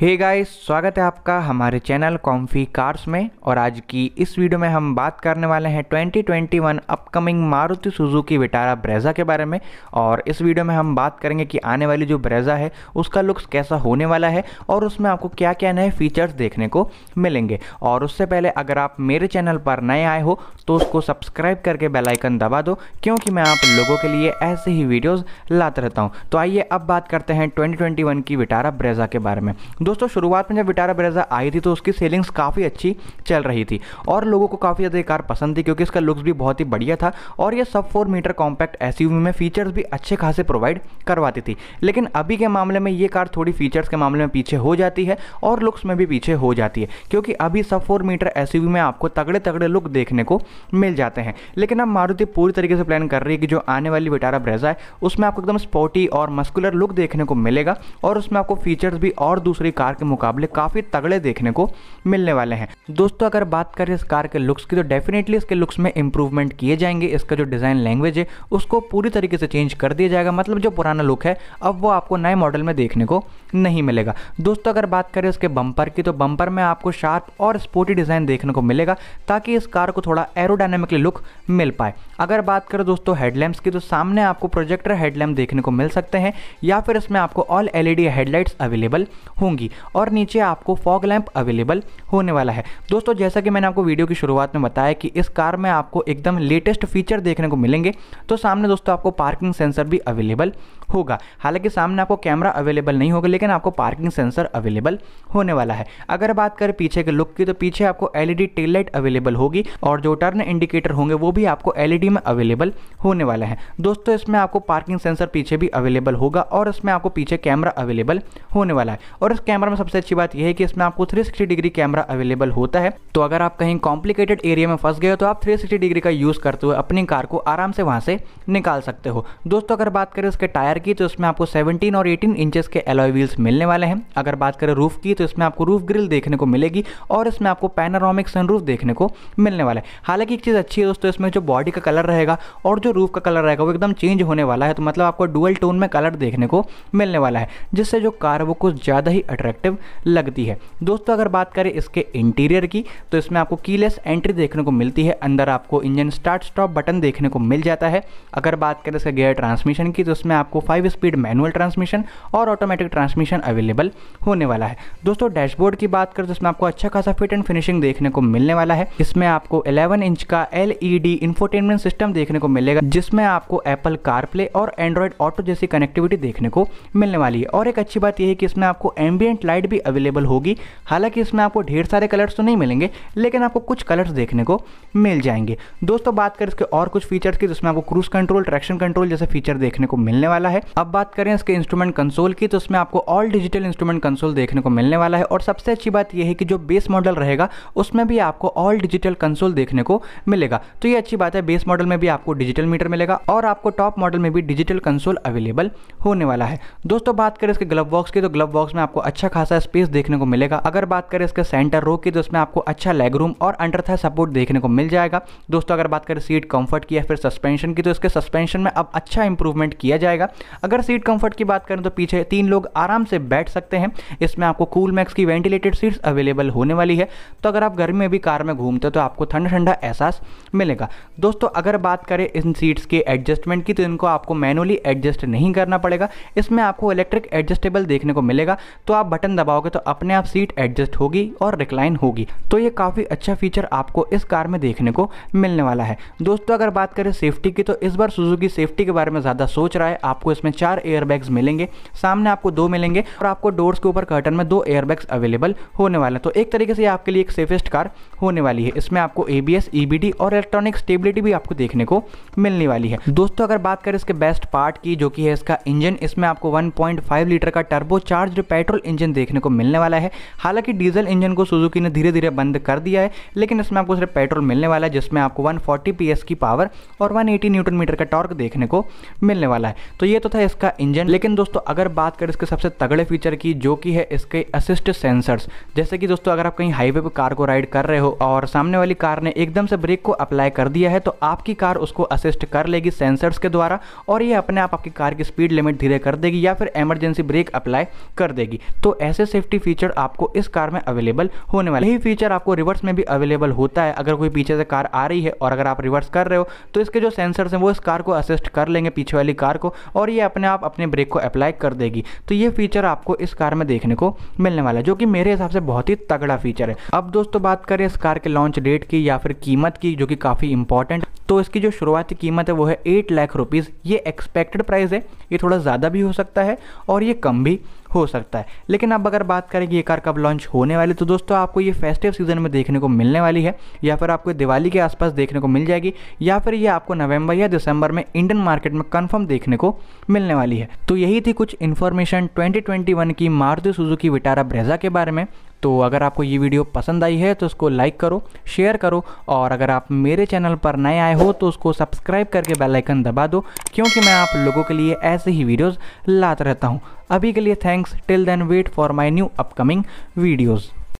hey guys स्वागत है आपका हमारे चैनल कॉम्फी कार्स में और आज की इस वीडियो में हम बात करने वाले हैं 2021 upcoming Maruti Suzuki Vitara Brezza के बारे में और इस वीडियो में हम बात करेंगे कि आने वाली जो ब्रेजा है उसका लुक्स कैसा होने वाला है और उसमें आपको क्या क्या नए फीचर्स देखने को मिलेंगे और उससे पहले अगर आप मेरे चैनल पर नए आए हो तो उसको सब्सक्राइब करके बेलाइकन दबा दो क्योंकि मैं आप लोगों के लिए ऐसे ही वीडियोज़ लाता रहता हूँ तो आइए अब बात करते हैं ट्वेंटी की विटारा ब्रेजा के बारे में दोस्तों शुरुआत में जब विटारा ब्रेजा आई थी तो उसकी सेलिंग्स काफ़ी अच्छी चल रही थी और लोगों को काफ़ी ज़्यादा कार पसंद थी क्योंकि इसका लुक्स भी बहुत ही बढ़िया था और यह सब फोर मीटर कॉम्पैक्ट एस में फीचर्स भी अच्छे खासे प्रोवाइड करवाती थी लेकिन अभी के मामले में ये कार थोड़ी फीचर्स के मामले में पीछे हो जाती है और लुक्स में भी पीछे हो जाती है क्योंकि अभी सब फोर मीटर एस में आपको तगड़े तगड़े लुक देखने को मिल जाते हैं लेकिन अब मारुति पूरी तरीके से प्लान कर रही है कि जो आने वाली विटारा ब्रेजा है उसमें आपको एकदम स्पोर्टी और मस्कुलर लुक देखने को मिलेगा और उसमें आपको फीचर्स भी और दूसरी कार के मुकाबले काफ़ी तगड़े देखने को मिलने वाले हैं दोस्तों अगर बात करें इस कार के लुक्स की तो डेफिनेटली इसके लुक्स में इंप्रूवमेंट किए जाएंगे इसका जो डिज़ाइन लैंग्वेज है उसको पूरी तरीके से चेंज कर दिया जाएगा मतलब जो पुराना लुक है अब वो आपको नए मॉडल में देखने को नहीं मिलेगा दोस्तों अगर बात करें इसके बम्पर की तो बम्पर में आपको शार्प और स्पोर्टी डिज़ाइन देखने को मिलेगा ताकि इस कार को थोड़ा एरोडायनेमिकली लुक मिल पाए अगर बात करें दोस्तों हेडलैम्प्स की तो सामने आपको प्रोजेक्टर हेडलैम्प देखने को मिल सकते हैं या फिर इसमें आपको ऑल एलईडी हेडलाइट्स अवेलेबल होंगी मिलेगी और नीचे आपको फॉग लैंप अवेलेबल होने वाला है दोस्तों जैसा कि मैंने आपको वीडियो की शुरुआत में बताया कि इस कार में आपको एकदम लेटेस्ट फीचर देखने को मिलेंगे तो सामने दोस्तों आपको पार्किंग सेंसर भी अवेलेबल होगा हालांकि सामने आपको कैमरा अवेलेबल नहीं होगा लेकिन आपको पार्किंग सेंसर अवेलेबल होने वाला है अगर बात करें पीछे के लुक की तो पीछे आपको एलईडी टेल लाइट अवेलेबल होगी और जो टर्न इंडिकेटर होंगे वो भी आपको एलईडी में अवेलेबल होने वाला है दोस्तों इसमें आपको पार्किंग सेंसर पीछे भी अवेलेबल होगा और इसमें आपको पीछे कैमरा अवेलेबल होने वाला है और इस कैमरा कैमरा में सबसे अच्छी बात यह है कि इसमें आपको 360 डिग्री कैमरा अवेलेबल होता है तो अगर आप कहीं कॉम्प्लिकेटेड एरिया में फंस गए हो तो आप 360 डिग्री का यूज़ करते हुए अपनी कार को आराम से वहां से निकाल सकते हो दोस्तों अगर बात करें इसके टायर की तो इसमें आपको 17 और 18 इंचेस के एलॉय व्हील्स मिलने वाले हैं अगर बात करें रूफ की तो इसमें आपको रूफ ग्रिल देखने को मिलेगी और इसमें आपको पैनारोमिक सनरूफ देखने को मिलने वाला है हालांकि एक चीज़ अच्छी है दोस्तों इसमें जो बॉडी का कलर रहेगा और जो रूफ का कलर रहेगा वो एकदम चेंज होने वाला है तो मतलब आपको डुअल टोन में कलर देखने को मिलने वाला है जिससे जो कार वो कुछ ज़्यादा ही अट्रैक्टिव लगती है दोस्तों अगर बात करें इसके इंटीरियर की तो इसमें आपको कीलेस एंट्री देखने को मिलती है अंदर आपको इंजन स्टार्ट स्टॉप बटन देखने को मिल जाता है अगर बात करें इसके गेयर ट्रांसमिशन की तो इसमें आपको फाइव स्पीड मैनुअल ट्रांसमिशन और ऑटोमेटिक ट्रांसमिशन अवेलेबल होने वाला है दोस्तों डैशबोर्ड की बात करें तो इसमें आपको अच्छा खासा फिट एंड फिनिशिंग देखने को मिलने वाला है इसमें आपको इलेवन इंच का एल इंफोटेनमेंट सिस्टम देखने को मिलेगा जिसमें आपको एप्पल कारप्ले और एंड्रॉयड ऑटो जैसी कनेक्टिविटी देखने को मिलने वाली है और एक अच्छी बात यह है कि इसमें आपको एम्बियन एम्बियंट लाइट भी अवेलेबल होगी हालांकि इसमें आपको ढेर सारे कलर्स तो नहीं मिलेंगे लेकिन आपको कुछ कलर्स देखने को मिल जाएंगे दोस्तों बात करें इसके और कुछ फीचर्स की जिसमें आपको क्रूज कंट्रोल ट्रैक्शन कंट्रोल जैसे फीचर देखने को मिलने वाला है अब बात करें इसके इंस्ट्रूमेंट कंसोल की तो इसमें आपको ऑल डिजिटल इंस्ट्रूमेंट कंसोल देखने को मिलने वाला है और सबसे अच्छी बात यह है कि जो बेस मॉडल रहेगा उसमें भी आपको ऑल डिजिटल कंसोल देखने को मिलेगा तो ये अच्छी बात है बेस मॉडल में भी आपको डिजिटल मीटर मिलेगा और आपको टॉप मॉडल में भी डिजिटल कंसोल अवेलेबल होने वाला है दोस्तों बात करें इसके ग्लव बॉक्स की तो ग्लव बॉक्स में आपको अच्छी अच्छा खासा स्पेस देखने को मिलेगा अगर बात करें इसके सेंटर रो की तो इसमें आपको अच्छा लेग रूम और था सपोर्ट देखने को मिल जाएगा दोस्तों अगर बात करें सीट कंफर्ट की या फिर सस्पेंशन की तो इसके सस्पेंशन में अब अच्छा इंप्रूवमेंट किया जाएगा अगर सीट कंफर्ट की बात करें तो पीछे तीन लोग आराम से बैठ सकते हैं इसमें आपको कूल मैक्स की वेंटिलेटेड सीट्स अवेलेबल होने वाली है तो अगर आप गर्मी में भी कार में घूमते हो तो आपको ठंडा ठंडा एहसास मिलेगा दोस्तों अगर बात करें इन सीट्स के एडजस्टमेंट की तो इनको आपको मैनुअली एडजस्ट नहीं करना पड़ेगा इसमें आपको इलेक्ट्रिक एडजस्टेबल देखने को मिलेगा तो आप बटन दबाओगे तो अपने आप सीट एडजस्ट होगी और रिक्लाइन होगी तो ये काफ़ी अच्छा फीचर आपको इस कार में देखने को मिलने वाला है दोस्तों अगर बात करें सेफ्टी की तो इस बार सुजुकी सेफ्टी के बारे में ज़्यादा सोच रहा है आपको इसमें चार एयरबैग्स मिलेंगे सामने आपको दो मिलेंगे और आपको डोर्स के ऊपर कर्टन में दो एयरबैग्स अवेलेबल होने वाले हैं तो एक तरीके से आपके लिए एक सेफेस्ट कार होने वाली है इसमें आपको ए बी e और इलेक्ट्रॉनिक स्टेबिलिटी भी आपको देखने को मिलने वाली है दोस्तों अगर बात करें इसके बेस्ट पार्ट की जो कि है इसका इंजन इसमें आपको 1.5 लीटर का turbo charge petrol engine engine देखने को मिलने वाला है हालांकि डीजल इंजन को सुजुकी ने धीरे धीरे बंद कर दिया है लेकिन इसमें आपको सिर्फ पेट्रोल मिलने वाला है जिसमें आपको 140 फोर्टी की पावर और 180 न्यूटन मीटर का टॉर्क देखने को मिलने वाला है तो ये तो था इसका इंजन लेकिन दोस्तों अगर बात करें इसके सबसे तगड़े फीचर की जो कि है इसके असिस्ट सेंसर्स जैसे कि दोस्तों अगर आप कहीं हाईवे पर कार को राइड कर रहे हो और सामने वाली कार ने एकदम से ब्रेक को अप्लाई कर दिया है तो आपकी कार उसको असिस्ट कर लेगी सेंसर्स के द्वारा और ये अपने आप आपकी कार की स्पीड लिमिट धीरे कर देगी या फिर इमरजेंसी ब्रेक अप्लाई कर देगी तो तो ऐसे सेफ्टी फीचर आपको इस कार में अवेलेबल होने वाले यही फीचर आपको रिवर्स में भी अवेलेबल होता है अगर कोई पीछे से कार आ रही है और अगर आप रिवर्स कर रहे हो तो इसके जो सेंसर हैं वो इस कार को असिस्ट कर लेंगे पीछे वाली कार को और ये अपने आप अपने ब्रेक को अप्लाई कर देगी तो ये फीचर आपको इस कार में देखने को मिलने वाला है जो कि मेरे हिसाब से बहुत ही तगड़ा फीचर है अब दोस्तों बात करें इस कार के लॉन्च डेट की या फिर कीमत की जो कि काफ़ी इंपॉर्टेंट तो इसकी जो शुरुआती कीमत है वो है एट लाख रुपीज़ ये एक्सपेक्टेड प्राइस है ये थोड़ा ज़्यादा भी हो सकता है और ये कम भी हो सकता है लेकिन अब अगर बात करें कि ये कार कब लॉन्च होने वाली तो दोस्तों आपको ये फेस्टिव सीजन में देखने को मिलने वाली है या फिर आपको दिवाली के आसपास देखने को मिल जाएगी या फिर ये आपको नवंबर या दिसंबर में इंडियन मार्केट में कंफर्म देखने को मिलने वाली है तो यही थी कुछ इन्फॉर्मेशन 2021 की मारुति सुजुकी विटारा ब्रेजा के बारे में तो अगर आपको ये वीडियो पसंद आई है तो उसको लाइक करो शेयर करो और अगर आप मेरे चैनल पर नए आए हो तो उसको सब्सक्राइब करके बेल आइकन दबा दो क्योंकि मैं आप लोगों के लिए ऐसे ही वीडियोज़ लाता रहता हूँ अभी के लिए thanks till then wait for my new upcoming videos